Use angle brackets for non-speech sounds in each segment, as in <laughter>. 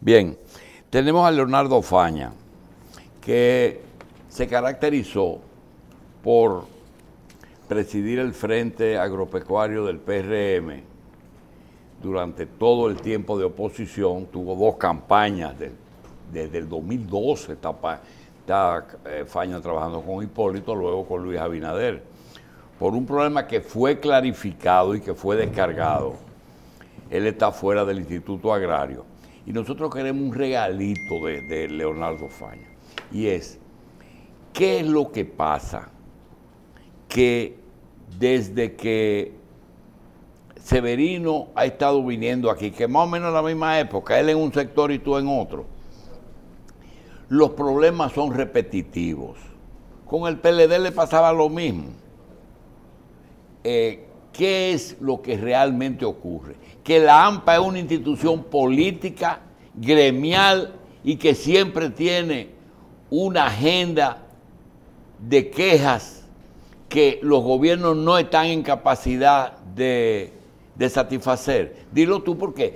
Bien, tenemos a Leonardo Faña, que se caracterizó por presidir el Frente Agropecuario del PRM durante todo el tiempo de oposición, tuvo dos campañas desde el 2012, está, eh, Faña trabajando con Hipólito, luego con Luis Abinader, por un problema que fue clarificado y que fue descargado. Él está fuera del Instituto Agrario y nosotros queremos un regalito de, Leonardo Faña. Y es, ¿qué es lo que pasa? Que desde que Severino ha estado viniendo aquí, que más o menos la misma época, él en un sector y tú en otro, los problemas son repetitivos. Con el PLD le pasaba lo mismo. Eh, ¿Qué es lo que realmente ocurre? Que la AMPA es una institución política, gremial y que siempre tiene una agenda de quejas que los gobiernos no están en capacidad de, satisfacer. Dilo tú porque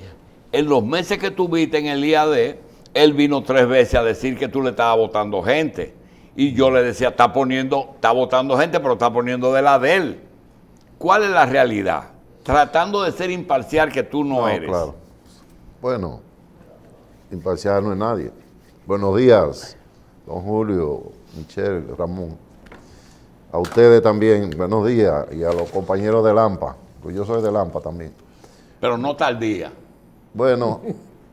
en los meses que tuviste en el IAD, él vino tres veces a decir que tú le estabas votando gente. Y yo le decía, está poniendo, está votando gente, pero está poniendo de la de él. ¿Cuál es la realidad? Tratando de ser imparcial que tú no, eres. Claro. Bueno, imparcial no es nadie. Buenos días, don Julio, Michelle, Ramón. A ustedes también, buenos días, y a los compañeros de Lampa, Pues yo soy de Lampa también. Pero no día. Bueno,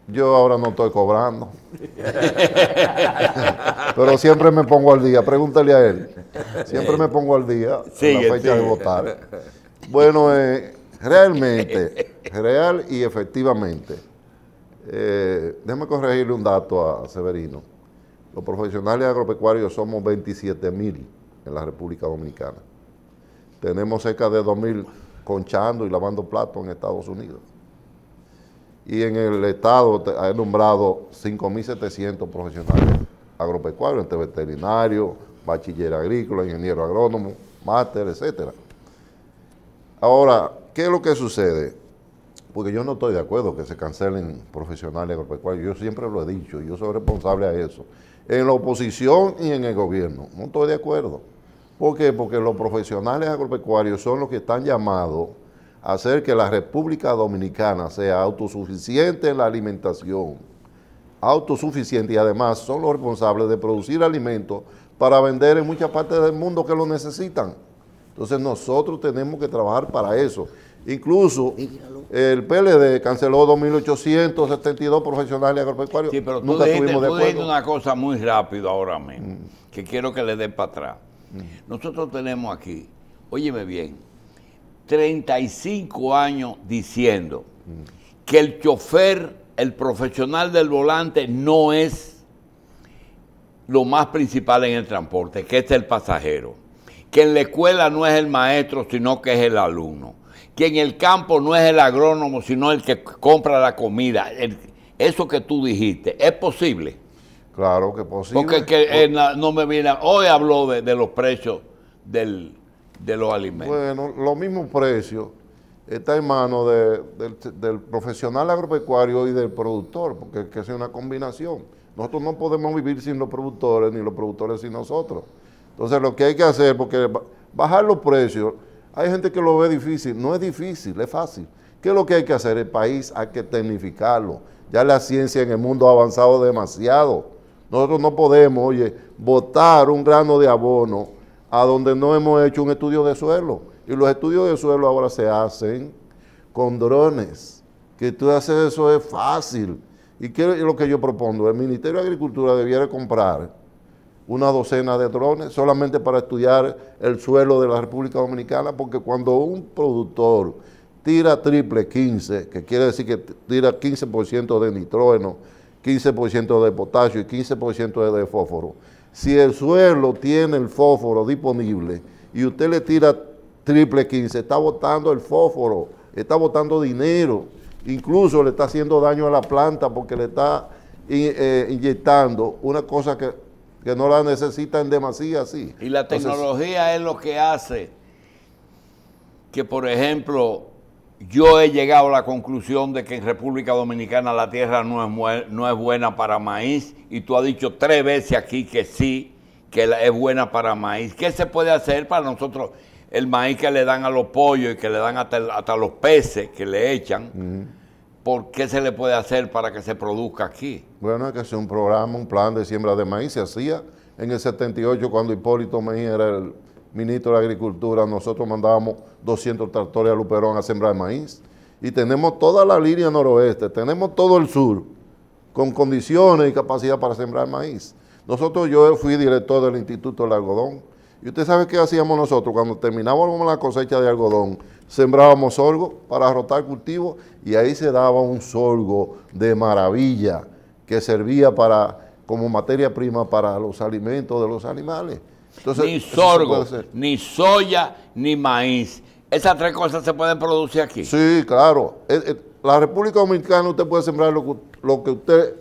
yo ahora no estoy cobrando. <laughs> Pero siempre me pongo al día, pregúntale a él. Siempre me pongo al día en la fecha de votar. Bueno, eh, realmente, real y efectivamente. Eh, déjame corregirle un dato a Severino. Los profesionales agropecuarios somos 27 mil en la República Dominicana. Tenemos cerca de 2 mil conchando y lavando platos en Estados Unidos. Y en el Estado he nombrado 5.700 profesionales agropecuarios, entre veterinarios, bachiller agrícola, ingeniero agrónomo, máster, etcétera. Ahora, ¿qué es lo que sucede? Porque yo no estoy de acuerdo que se cancelen profesionales agropecuarios. Yo siempre lo he dicho, yo soy responsable a eso. En la oposición y en el gobierno. No estoy de acuerdo. ¿Por qué? Porque los profesionales agropecuarios son los que están llamados a hacer que la República Dominicana sea autosuficiente en la alimentación. Autosuficiente y además son los responsables de producir alimentos para vender en muchas partes del mundo que lo necesitan. Entonces nosotros tenemos que trabajar para eso. Incluso el PLD canceló 2.872 profesionales agropecuarios. Sí, pero tú Nunca estuvimos de una cosa muy rápido ahora mismo, mm. que quiero que le dé para atrás. Mm. Nosotros tenemos aquí, óyeme bien, 35 años diciendo mm. que el chofer, el profesional del volante, no es lo más principal en el transporte, que es el pasajero que en la escuela no es el maestro, sino que es el alumno, que en el campo no es el agrónomo, sino el que compra la comida. eso que tú dijiste, ¿es posible? Claro que es posible. Porque que, eh, no me mira. hoy habló de, los precios de los alimentos. Bueno, los mismos precios está en manos del, del, profesional agropecuario y del productor, porque es que es una combinación. Nosotros no podemos vivir sin los productores, ni los productores sin nosotros. Entonces lo que hay que hacer, porque bajar los precios, hay gente que lo ve difícil, no es difícil, es fácil. ¿Qué es lo que hay que hacer? El país hay que tecnificarlo. Ya la ciencia en el mundo ha avanzado demasiado. Nosotros no podemos, oye, botar un grano de abono a donde no hemos hecho un estudio de suelo. Y los estudios de suelo ahora se hacen con drones. Que tú haces eso es fácil. Y qué es lo que yo propongo, el Ministerio de Agricultura debiera comprar una docena de drones solamente para estudiar el suelo de la República Dominicana, porque cuando un productor tira triple 15, que quiere decir que tira 15% de nitrógeno, 15% de potasio y 15% de fósforo, si el suelo tiene el fósforo disponible y usted le tira triple 15, está botando el fósforo, está botando dinero, incluso le está haciendo daño a la planta porque le está eh, inyectando una cosa que que no la necesitan demasiado, sí. Y la tecnología es lo que hace que, por ejemplo, yo he llegado a la conclusión de que en República Dominicana la tierra no es, no es buena para maíz y tú has dicho tres veces aquí que sí, que es buena para maíz. ¿Qué se puede hacer para nosotros? El maíz que le dan a los pollos y que le dan hasta, hasta los peces que le echan. ¿por qué se le puede hacer para que se produzca aquí? Bueno, es que es un programa, un plan de siembra de maíz, se hacía en el 78 cuando Hipólito Mejía era el ministro de Agricultura, nosotros mandábamos 200 tractores a Luperón a sembrar maíz y tenemos toda la línea noroeste, tenemos todo el sur con condiciones y capacidad para sembrar maíz. Nosotros, yo fui director del Instituto del Algodón, ¿Y usted sabe qué hacíamos nosotros? Cuando terminábamos la cosecha de algodón, sembrábamos sorgo para rotar cultivo y ahí se daba un sorgo de maravilla que servía para como materia prima para los alimentos de los animales. Entonces, ni sorgo, ni soya, ni maíz. Esas tres cosas se pueden producir aquí. Sí, claro. Eh, eh, la República Dominicana usted puede sembrar lo que usted...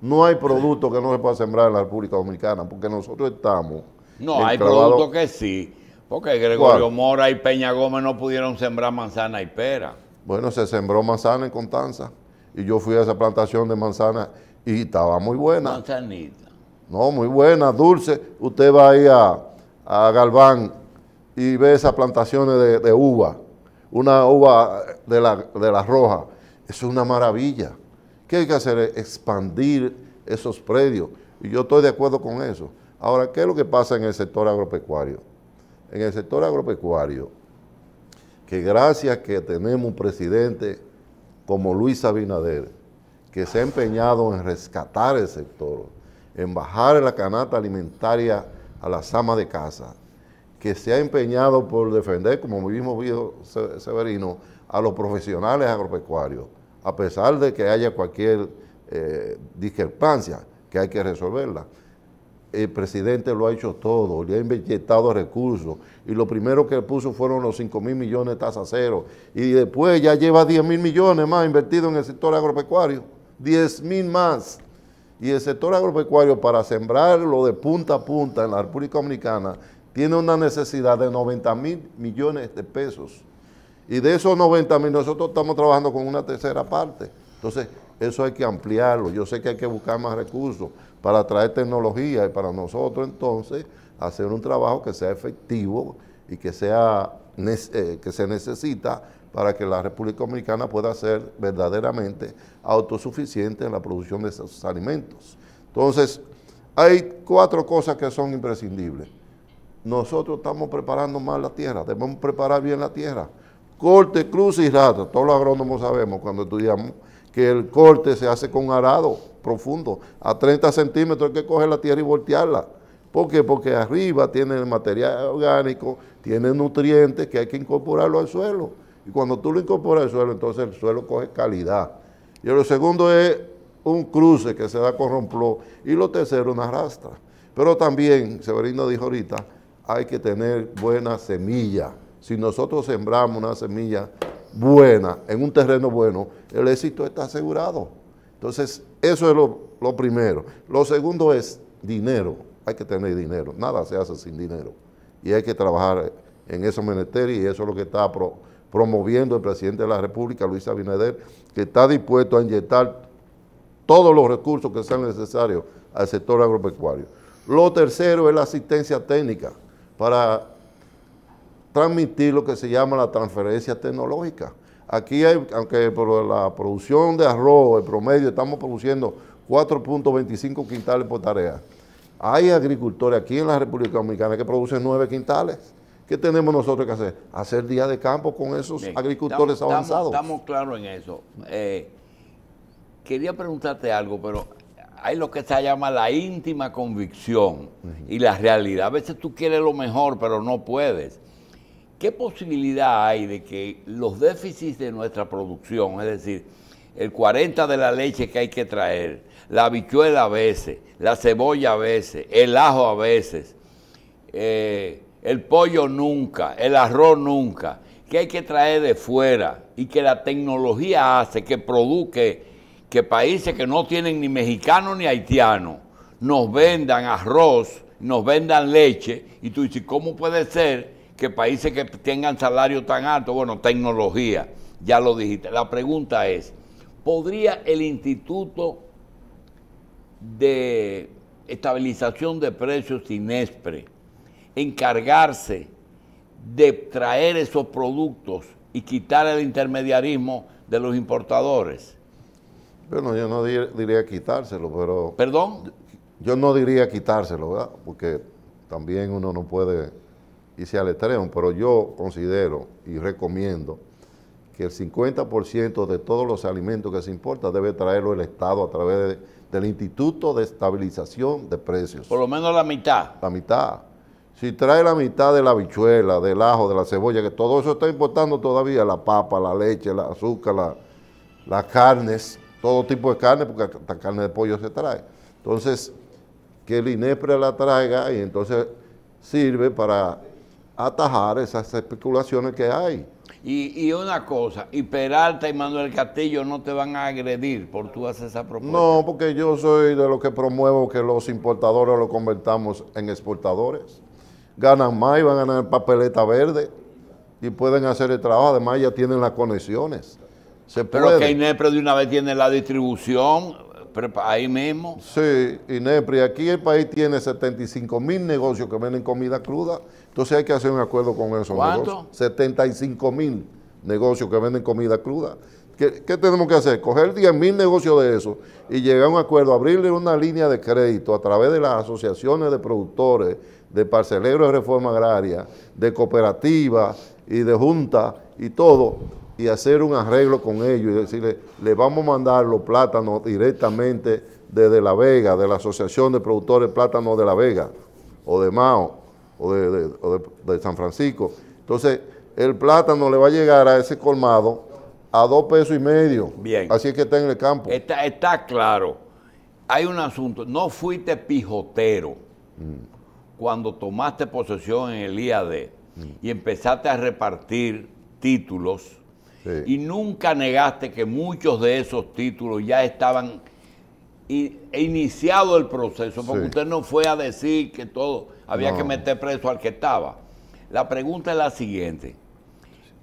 No hay producto que no se pueda sembrar en la República Dominicana porque nosotros estamos no, hay productos que sí. Porque Gregorio Mora y Peña Gómez no pudieron sembrar manzana y pera. Bueno, se sembró manzana en Constanza. Y yo fui a esa plantación de manzana y estaba muy buena. Manzanita. No, muy buena, dulce. Usted va ahí a, a Galván y ve esas plantaciones de, de uva. Una uva de la, de la roja. Eso es una maravilla. ¿Qué hay que hacer? Expandir esos predios. Y yo estoy de acuerdo con eso. Ahora, ¿qué es lo que pasa en el sector agropecuario? En el sector agropecuario, que gracias que tenemos un presidente como Luis Abinader, que se ha empeñado en rescatar el sector, en bajar la canasta alimentaria a las amas de casa, que se ha empeñado por defender, como mismo viejo Severino, a los profesionales agropecuarios, a pesar de que haya cualquier eh, discrepancia que hay que resolverla el presidente lo ha hecho todo, le ha inyectado recursos y lo primero que puso fueron los 5 mil millones de tasa cero y después ya lleva 10 mil millones más invertido en el sector agropecuario, 10 mil más. Y el sector agropecuario para sembrarlo de punta a punta en la República Dominicana tiene una necesidad de 90 mil millones de pesos. Y de esos 90 mil nosotros estamos trabajando con una tercera parte. Entonces, eso hay que ampliarlo. Yo sé que hay que buscar más recursos para traer tecnología y para nosotros entonces hacer un trabajo que sea efectivo y que, sea, eh, que se necesita para que la República Dominicana pueda ser verdaderamente autosuficiente en la producción de esos alimentos. Entonces, hay cuatro cosas que son imprescindibles. Nosotros estamos preparando mal la tierra, debemos preparar bien la tierra. Corte, cruce y rato todos los agrónomos sabemos cuando estudiamos que el corte se hace con arado profundo, a 30 centímetros hay que coger la tierra y voltearla. ¿Por qué? Porque arriba tiene el material orgánico, tiene nutrientes que hay que incorporarlo al suelo. Y cuando tú lo incorporas al suelo, entonces el suelo coge calidad. Y lo segundo es un cruce que se da con rompló. Y lo tercero, una rastra. Pero también, Severino dijo ahorita, hay que tener buena semilla. Si nosotros sembramos una semilla buena, en un terreno bueno, el éxito está asegurado. Entonces, eso es lo, primero. Lo segundo es dinero. Hay que tener dinero. Nada se hace sin dinero. Y hay que trabajar en esos menesteres y eso es lo que está promoviendo el presidente de la República, Luis Abinader, que está dispuesto a inyectar todos los recursos que sean necesarios al sector agropecuario. Lo tercero es la asistencia técnica para transmitir lo que se llama la transferencia tecnológica. Aquí, hay, aunque por la producción de arroz, el promedio, estamos produciendo 4.25 quintales por tarea. Hay agricultores aquí en la República Dominicana que producen 9 quintales. ¿Qué tenemos nosotros que hacer? Hacer día de campo con esos agricultores avanzados. Estamos, claros en eso. Eh, quería preguntarte algo, pero hay lo que se llama la íntima convicción y la realidad. A veces tú quieres lo mejor, pero no puedes. ¿qué posibilidad hay de que los déficits de nuestra producción, es decir, el 40 de la leche que hay que traer, la habichuela a veces, la cebolla a veces, el ajo a veces, eh, el pollo nunca, el arroz nunca, que hay que traer de fuera y que la tecnología hace que produzca que países que no tienen ni mexicano ni haitiano, nos vendan arroz, nos vendan leche, y tú dices, ¿cómo puede ser que países que tengan salario tan alto, bueno, tecnología, ya lo dijiste. La pregunta es, ¿podría el Instituto de Estabilización de Precios INESPRE encargarse de traer esos productos y quitar el intermediarismo de los importadores? Bueno, yo no diría quitárselo, pero... ¿Perdón? Yo no diría quitárselo, ¿verdad? Porque también uno no puede y se aletrean, pero yo considero y recomiendo que el 50% de todos los alimentos que se importa debe traerlo el Estado a través del Instituto de Estabilización de Precios. Por lo menos la mitad. La mitad. Si trae la mitad de la bichuela, del ajo, de la cebolla, que todo eso está importando todavía, la papa, la leche, el azúcar, las carnes, todo tipo de carne, porque hasta carne de pollo se trae. Entonces, que el INEPRE la traiga y entonces sirve para atajar esas especulaciones que hay. Y, una cosa, y Peralta y Manuel Castillo no te van a agredir por tú haces esa propuesta. No, porque yo soy de los que promuevo que los importadores los convertamos en exportadores. Ganan más y van a ganar papeleta verde y pueden hacer el trabajo. Además, ya tienen las conexiones. Se Pero que INEPRE de una vez tiene la distribución ahí mismo. Sí, INEPRE. Aquí el país tiene 75 mil negocios que venden comida cruda entonces hay que hacer un acuerdo con esos 75 mil negocios que venden comida cruda. ¿Qué, tenemos que hacer? Coger 10 mil negocios de esos y llegar a un acuerdo, abrirle una línea de crédito a través de las asociaciones de productores, de parceleros de reforma agraria, de cooperativas y de juntas y todo, y hacer un arreglo con ellos y decirle, le vamos a mandar los plátanos directamente desde La Vega, de la Asociación de Productores Plátanos de La Vega o de Mao o de, San Francisco. Entonces, el plátano le va a llegar a ese colmado a dos pesos y medio. Bien. Así es que está en el campo. Está, está claro. Hay un asunto. No fuiste pijotero cuando tomaste posesión en el IAD mm. y empezaste a repartir títulos y nunca negaste que muchos de esos títulos ya estaban y, e iniciado el proceso, porque usted no fue a decir que todo, había que meter preso al que estaba. La pregunta es la siguiente.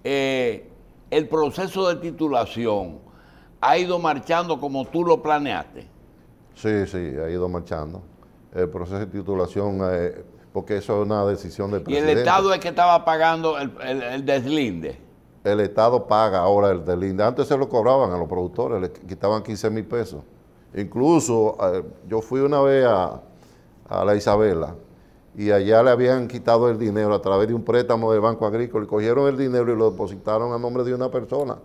Eh, el proceso de titulación ha ido marchando como tú lo planeaste. Sí, sí, ha ido marchando. El proceso de titulación, eh, porque eso es una decisión del presidente. ¿Y el Estado es que estaba pagando el, deslinde? El Estado paga ahora el deslinde. Antes se lo cobraban a los productores, le quitaban 15 mil pesos. Incluso eh, yo fui una vez a, la Isabela y allá le habían quitado el dinero a través de un préstamo del Banco Agrícola y cogieron el dinero y lo depositaron a nombre de una persona.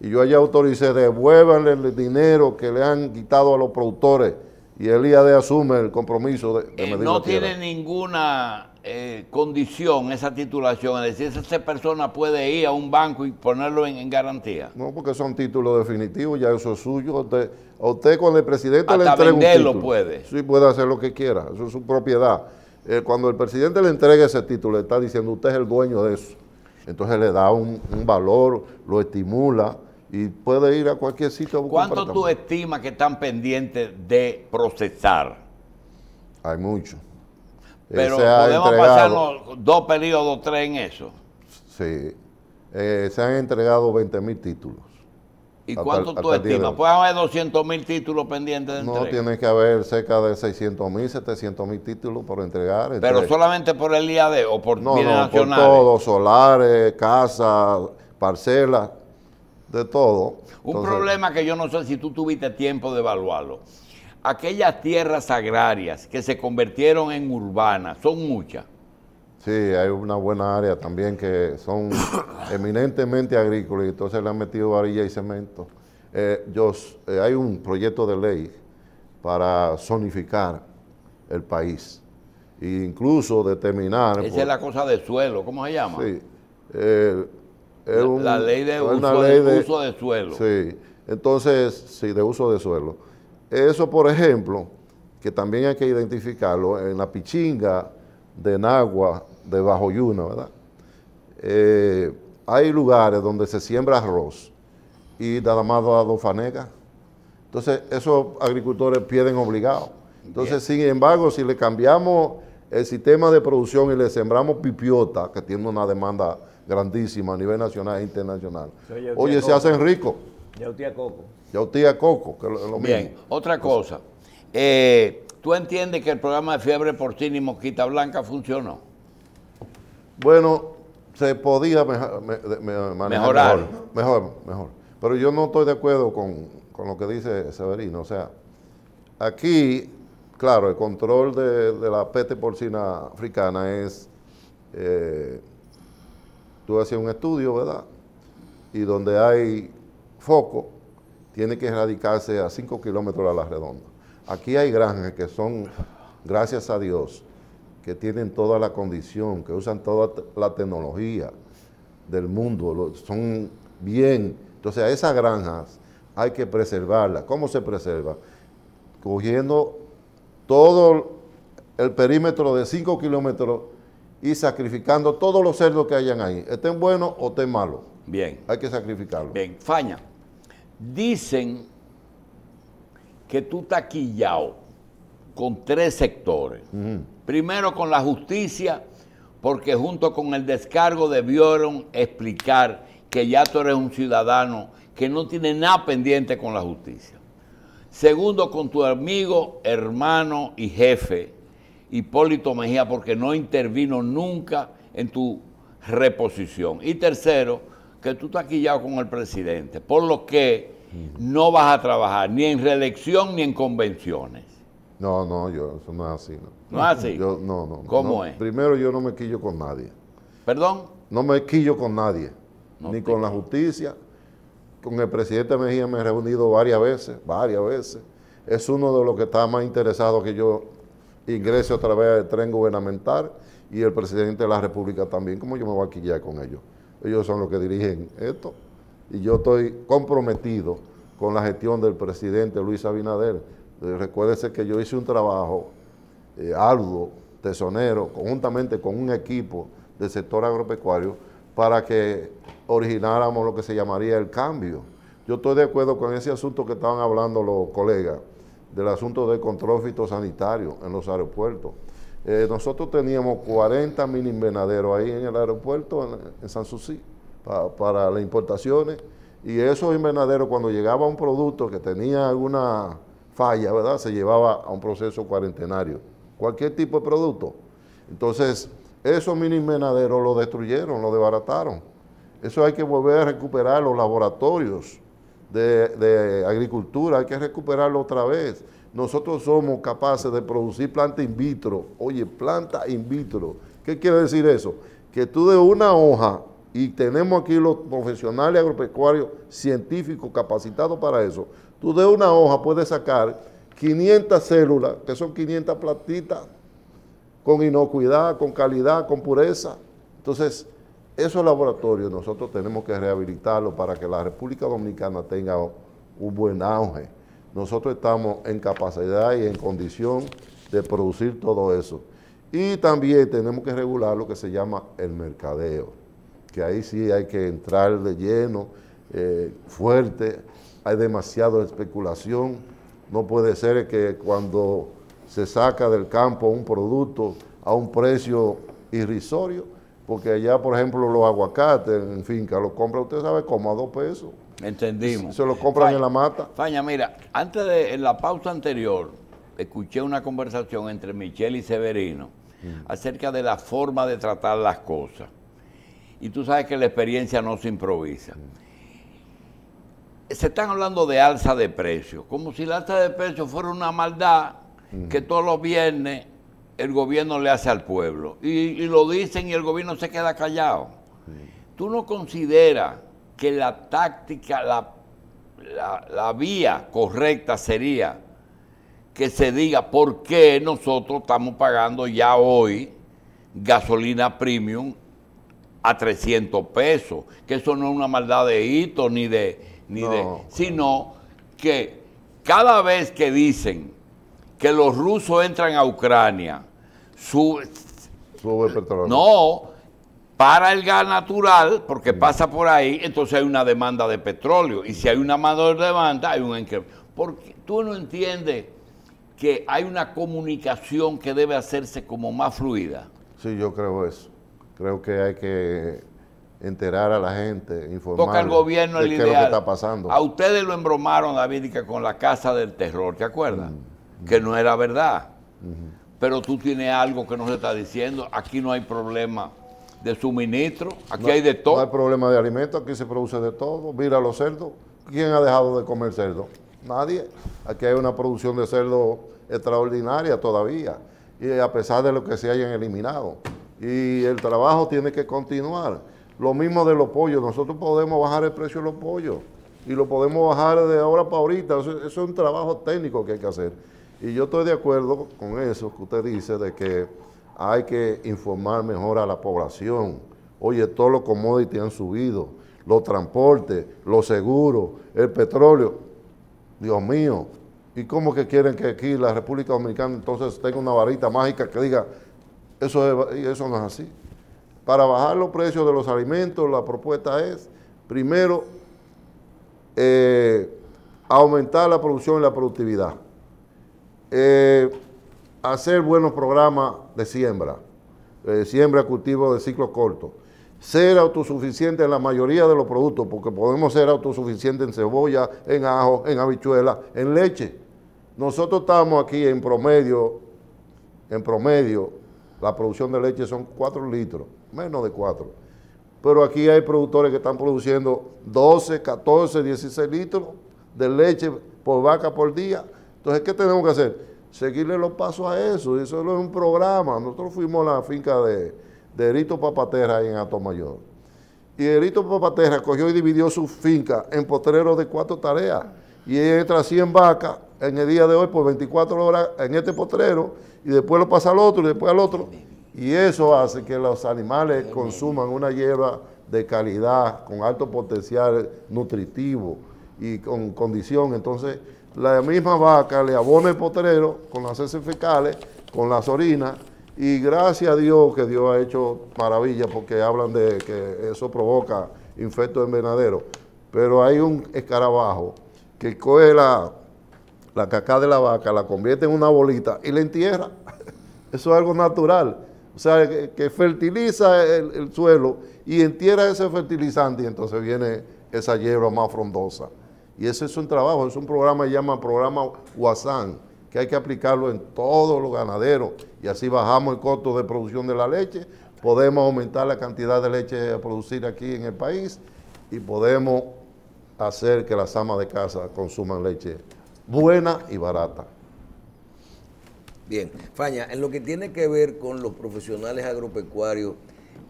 Y yo allá autoricé, devuélvanle el dinero que le han quitado a los productores y el de asume el compromiso de, eh, No tiene ninguna eh, condición, esa titulación? Es decir, esa persona puede ir a un banco y ponerlo en, garantía. No, porque son títulos definitivos, ya eso es suyo. Usted, usted cuando el presidente le entrega puede. Sí, puede hacer lo que quiera, eso es su propiedad. Eh, cuando el presidente le entrega ese título, le está diciendo, usted es el dueño de eso. Entonces le da un, valor, lo estimula y puede ir a cualquier sitio. A ¿Cuánto tú estimas que están pendientes de procesar? Hay mucho. Pero podemos pasarnos dos periodos, tres en eso. Sí. Eh, se han entregado 20 mil títulos. ¿Y cuánto tú estimas? ¿Pueden haber 200 mil títulos pendientes de entrega? No, tiene que haber cerca de 600 mil, 700 mil títulos por entregar. ¿Pero solamente por el IAD o por no, Nacional. no, por todo, solares, casas, parcelas, de todo. Un problema que yo no sé si tú tuviste tiempo de evaluarlo aquellas tierras agrarias que se convirtieron en urbanas, son muchas. Sí, hay una buena área también que son <coughs> eminentemente agrícolas y entonces le han metido varilla y cemento. Eh, yo, eh, hay un proyecto de ley para zonificar el país e incluso determinar... Esa es la cosa de suelo, ¿cómo se llama? Sí, eh, es la ley de, uso, ley de, suelo. Sí, entonces, sí, de uso de suelo. Eso, por ejemplo, que también hay que identificarlo, en la pichinga de Nagua, de Bajo Yuna, ¿verdad? Eh, hay lugares donde se siembra arroz y nada más da dos fanegas. Entonces, esos agricultores pierden obligados. Entonces, sin embargo, si le cambiamos el sistema de producción y le sembramos pipiota, que tiene una demanda grandísima a nivel nacional e internacional, oye, oye se hacen ricos. Yautía Coco. Yautía Coco, que es lo Bien, otra cosa. Eh, ¿Tú entiendes que el programa de fiebre porcina y mosquita blanca funcionó? Bueno, se podía mejorar. Mejor, mejor, mejor, Pero yo no estoy de acuerdo con, lo que dice Severino. O sea, aquí, claro, el control de, la peste porcina africana es... Eh, tú hacías un estudio, ¿verdad? Y donde hay foco tiene que erradicarse a 5 kilómetros a la redonda. Aquí hay granjas que son, gracias a Dios, que tienen toda la condición, que usan toda la tecnología del mundo, son bien. Entonces a esas granjas hay que preservarlas. ¿Cómo se preserva? Cogiendo todo el perímetro de 5 kilómetros y sacrificando todos los cerdos que hayan ahí, estén buenos o estén malos. Bien. Hay que sacrificarlos. Bien, faña. Dicen que tú estás con tres sectores. Primero con la justicia, porque junto con el descargo debieron explicar que ya tú eres un ciudadano que no tiene nada pendiente con la justicia. Segundo, con tu amigo, hermano y jefe, Hipólito Mejía, porque no intervino nunca en tu reposición. Y tercero, que tú estás quillado con el presidente, por lo que no vas a trabajar ni en reelección ni en convenciones. No, no, yo, eso no es así. ¿No, es así? no, no. ¿Cómo es? Primero, yo no me quillo con nadie. ¿Perdón? No me quillo con nadie, ni con la justicia. Con el presidente Mejía me he reunido varias veces, varias veces. Es uno de los que está más interesado que yo ingrese otra través al tren gubernamental y el presidente de la República también. ¿Cómo yo me voy a quillar con ellos? ellos son los que dirigen esto. Y yo estoy comprometido con la gestión del presidente Luis Abinader. Eh, recuérdese que yo hice un trabajo eh, arduo, tesonero, conjuntamente con un equipo del sector agropecuario para que origináramos lo que se llamaría el cambio. Yo estoy de acuerdo con ese asunto que estaban hablando los colegas, del asunto del control fitosanitario en los aeropuertos. Eh, nosotros teníamos 40 mini invernaderos ahí en el aeropuerto, en, San para las importaciones. Y esos invernaderos, cuando llegaba un producto que tenía alguna falla, ¿verdad? Se llevaba a un proceso cuarentenario. Cualquier tipo de producto. Entonces, esos mini invernaderos lo destruyeron, lo desbarataron. Eso hay que volver a recuperar los laboratorios de agricultura, hay que recuperarlo otra vez nosotros somos capaces de producir planta in vitro. Oye, planta in vitro. ¿Qué quiere decir eso? Que tú de una hoja, y tenemos aquí los profesionales agropecuarios científicos capacitados para eso, tú de una hoja puedes sacar 500 células, que son 500 plantitas, con inocuidad, con calidad, con pureza. Entonces, esos laboratorios nosotros tenemos que rehabilitarlos para que la República Dominicana tenga un buen auge nosotros estamos en capacidad y en condición de producir todo eso. Y también tenemos que regular lo que se llama el mercadeo, que ahí sí hay que entrar de lleno, eh, fuerte, hay demasiada especulación, no puede ser que cuando se saca del campo un producto a un precio irrisorio, porque allá, por ejemplo, los aguacates en finca los compra, usted sabe, como a dos pesos. Entendimos. Se lo compran en la mata. Faña, mira, antes de en la pausa anterior, escuché una conversación entre Michelle y Severino mm. acerca de la forma de tratar las cosas. Y tú sabes que la experiencia no se improvisa. Mm. Se están hablando de alza de precios, como si la alza de precios fuera una maldad mm. que todos los viernes el gobierno le hace al pueblo. Y, y lo dicen y el gobierno se queda callado. Tú no consideras que la táctica, la, vía correcta sería que se diga por qué nosotros estamos pagando ya hoy gasolina premium a 300 pesos, que eso no es una maldad de hito ni de, ni de, sino que cada vez que dicen que los rusos entran a Ucrania, su, sube petróleo. No, para el gas natural, porque mm. pasa por ahí, entonces hay una demanda de petróleo. Y si hay una mayor demanda, hay un Porque tú no entiendes que hay una comunicación que debe hacerse como más fluida. Sí, yo creo eso. Creo que hay que enterar a la gente, informar. Toca al gobierno el ideal. Qué lo que está pasando. A ustedes lo embromaron, David, con la casa del terror, ¿te acuerdas? Mm, mm. Que no era verdad. Pero tú tienes algo que nos está diciendo, aquí no hay problema de suministro, aquí hay de todo. No hay problema de alimentos, aquí se produce de todo. Mira los cerdos. ¿Quién ha dejado de comer cerdo? Nadie. Aquí hay una producción de cerdo extraordinaria todavía, y a pesar de lo que se hayan eliminado. Y el trabajo tiene que continuar. Lo mismo de los pollos, nosotros podemos bajar el precio de los pollos y lo podemos bajar de ahora para ahorita. eso, es un trabajo técnico que hay que hacer. Y yo estoy de acuerdo con eso que usted dice de que hay que informar mejor a la población. Oye, todos los commodities han subido, los transportes, los seguros, el petróleo. Dios mío, ¿y cómo que quieren que aquí la República Dominicana entonces tenga una varita mágica que diga, eso, eso no es así? Para bajar los precios de los alimentos, la propuesta es, primero, eh, aumentar la producción y la productividad. Eh, hacer buenos programas de siembra, de eh, siembra cultivo de ciclo corto. Ser autosuficiente en la mayoría de los productos, porque podemos ser autosuficientes en cebolla, en ajo, en habichuela, en leche. Nosotros estamos aquí en promedio, en promedio, la producción de leche son 4 litros, menos de 4. Pero aquí hay productores que están produciendo 12, 14, 16 litros de leche por vaca por día. Entonces, ¿qué tenemos que hacer? seguirle los pasos a eso. Eso es un programa. Nosotros fuimos a la finca de, de Erito Papatera ahí en Mayor. Y Erito Papaterra cogió y dividió su finca en potreros de cuatro tareas. Y ella entra 100 vacas en el día de hoy por 24 horas en este potrero y después lo pasa al otro y después al otro. Y eso hace que los animales consuman una hierba de calidad, con alto potencial nutritivo y con condición. Entonces, la misma vaca le abona el potrero con las heces fecales, con las orinas, y gracias a Dios que Dios ha hecho maravillas porque hablan de que eso provoca infecto envenenadero, Pero hay un escarabajo que coge la, caca de la vaca, la convierte en una bolita y la entierra. <laughs> Eso es algo natural. O sea, que, fertiliza el, el suelo y entierra ese fertilizante y entonces viene esa hierba más frondosa. Y ese es un trabajo, es un programa que llama programa Guasán, que hay que aplicarlo en todos los ganaderos y así bajamos el costo de producción de la leche, podemos aumentar la cantidad de leche a producir aquí en el país y podemos hacer que las amas de casa consuman leche buena y barata. Bien, Faña, en lo que tiene que ver con los profesionales agropecuarios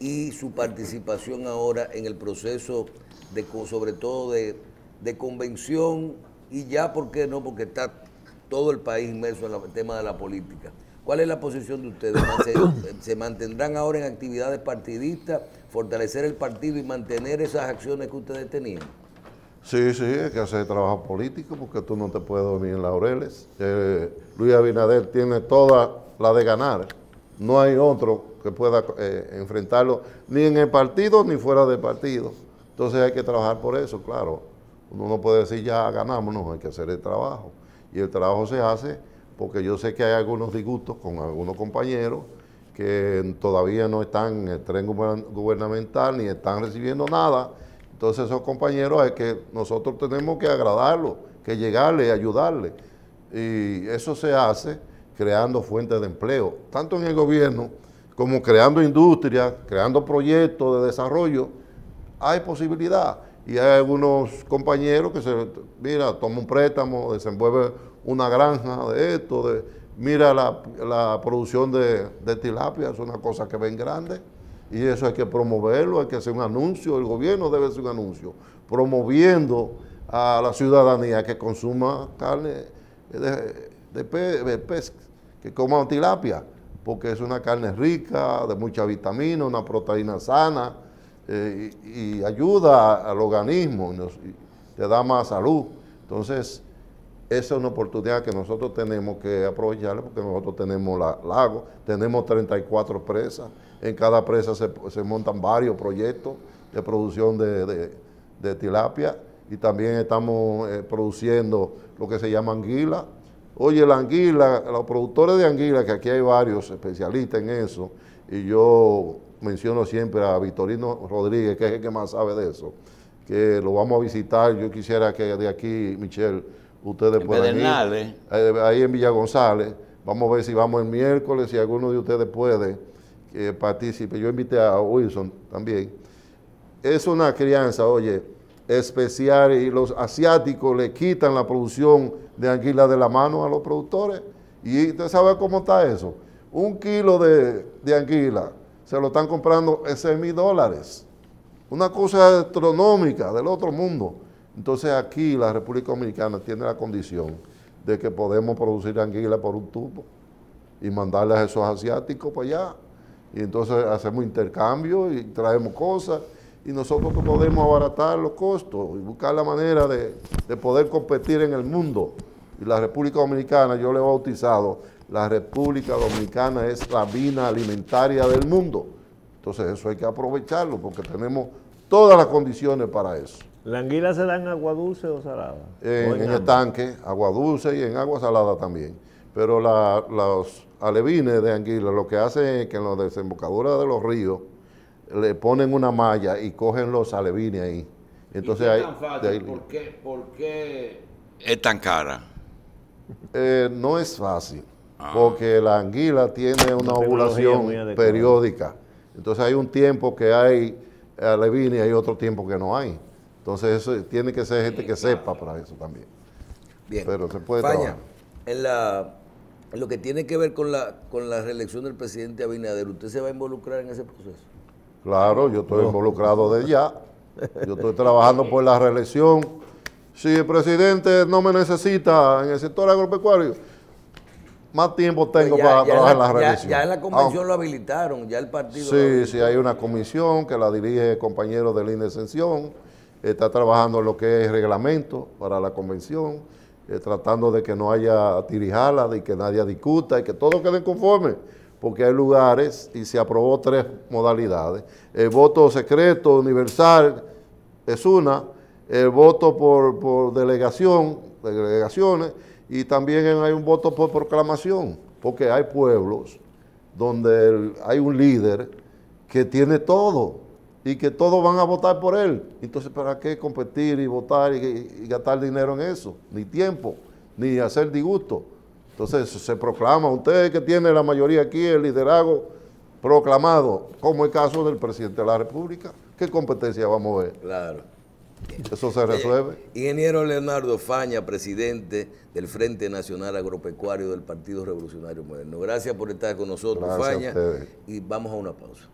y su participación ahora en el proceso, de, sobre todo de de convención y ya, ¿por qué no? Porque está todo el país inmerso en el tema de la política. ¿Cuál es la posición de ustedes? ¿Se, mantendrán ahora en actividades partidistas, fortalecer el partido y mantener esas acciones que ustedes tenían? Sí, sí, hay que hacer trabajo político porque tú no te puedes dormir en laureles. Eh, Luis Abinader tiene toda la de ganar. No hay otro que pueda eh, enfrentarlo ni en el partido ni fuera del partido. Entonces hay que trabajar por eso, claro uno no puede decir ya ganamos, no, hay que hacer el trabajo. Y el trabajo se hace porque yo sé que hay algunos disgustos con algunos compañeros que todavía no están en el tren gubernamental ni están recibiendo nada. Entonces esos compañeros es que nosotros tenemos que agradarlos, que llegarles, ayudarles. Y eso se hace creando fuentes de empleo, tanto en el gobierno como creando industrias, creando proyectos de desarrollo. Hay posibilidad y hay algunos compañeros que se, mira, toma un préstamo, desenvuelve una granja de esto, de, mira la, producción de, tilapia, es una cosa que ven grande, y eso hay que promoverlo, hay que hacer un anuncio, el gobierno debe hacer un anuncio, promoviendo a la ciudadanía que consuma carne de, pez que coma tilapia, porque es una carne rica, de muchas vitaminas una proteína sana, eh, y, ayuda al organismo, te da más salud. Entonces, esa es una oportunidad que nosotros tenemos que aprovechar porque nosotros tenemos la, lago, tenemos 34 presas, en cada presa se, montan varios proyectos de producción de, tilapia y también estamos eh, produciendo lo que se llama anguila. Oye, la anguila, los productores de anguila, que aquí hay varios especialistas en eso, y yo menciono siempre a Victorino Rodríguez, que es el que más sabe de eso, que lo vamos a visitar. Yo quisiera que de aquí, Michelle, ustedes puedan Pedernales. Eh, ahí en Villa González. Vamos a ver si vamos el miércoles, si alguno de ustedes puede que eh, participe. Yo invité a Wilson también. Es una crianza, oye, especial y los asiáticos le quitan la producción de anguila de la mano a los productores. Y usted sabe cómo está eso. Un kilo de, de anguila se lo están comprando en mil dólares. Una cosa astronómica del otro mundo. Entonces aquí la República Dominicana tiene la condición de que podemos producir anguila por un tubo y mandarle a esos asiáticos para allá. Y entonces hacemos intercambio y traemos cosas y nosotros podemos abaratar los costos y buscar la manera de, de poder competir en el mundo. Y la República Dominicana yo le he bautizado la República Dominicana es la vina alimentaria del mundo. Entonces eso hay que aprovecharlo porque tenemos todas las condiciones para eso. ¿La anguila se da en agua dulce o salada? en, el tanque, agua dulce y en agua salada también. Pero los alevines de anguila lo que hacen es que en la desembocadura de los ríos le ponen una malla y cogen los alevines ahí. Entonces, ¿Y tan fácil? ¿Por, qué, es tan cara? Eh, no es fácil. Ah. porque la anguila tiene una ovulación periódica. Entonces hay un tiempo que hay alevines y hay otro tiempo que no hay. Entonces eso tiene que ser gente que sepa para eso también. Bien. Pero se puede En la lo que tiene que ver con la con la reelección del presidente Abinader, ¿usted se va a involucrar en ese proceso? Claro, yo estoy involucrado de ya. Yo estoy trabajando por la reelección. Si el presidente no me necesita en el sector agropecuario, más tiempo pues tengo para trabajar en la, las Ya, en la ah, convención lo habilitaron, ya el partido. Sí, sí, hay una comisión que la dirige compañero de la Exención, está trabajando en lo que es reglamento para la convención, eh, tratando de que no haya tirijala, de que nadie discuta y que todos queden conformes, porque hay lugares y se aprobó tres modalidades. El voto secreto, universal, es una, el voto por, por delegación, delegaciones, y también hay un voto por proclamación, porque hay pueblos donde hay un líder que tiene todo y que todos van a votar por él. Entonces, ¿para qué competir y votar y, gastar dinero en eso? Ni tiempo, ni hacer disgusto. Entonces, se proclama, usted que tiene la mayoría aquí, el liderazgo proclamado, como el caso del presidente de la República. ¿Qué competencia vamos a ver? Claro. Eso se este, resuelve. ingeniero Leonardo Faña, presidente del Frente Nacional Agropecuario del Partido Revolucionario Moderno. Gracias por estar con nosotros, Gracias Faña. y vamos a una pausa.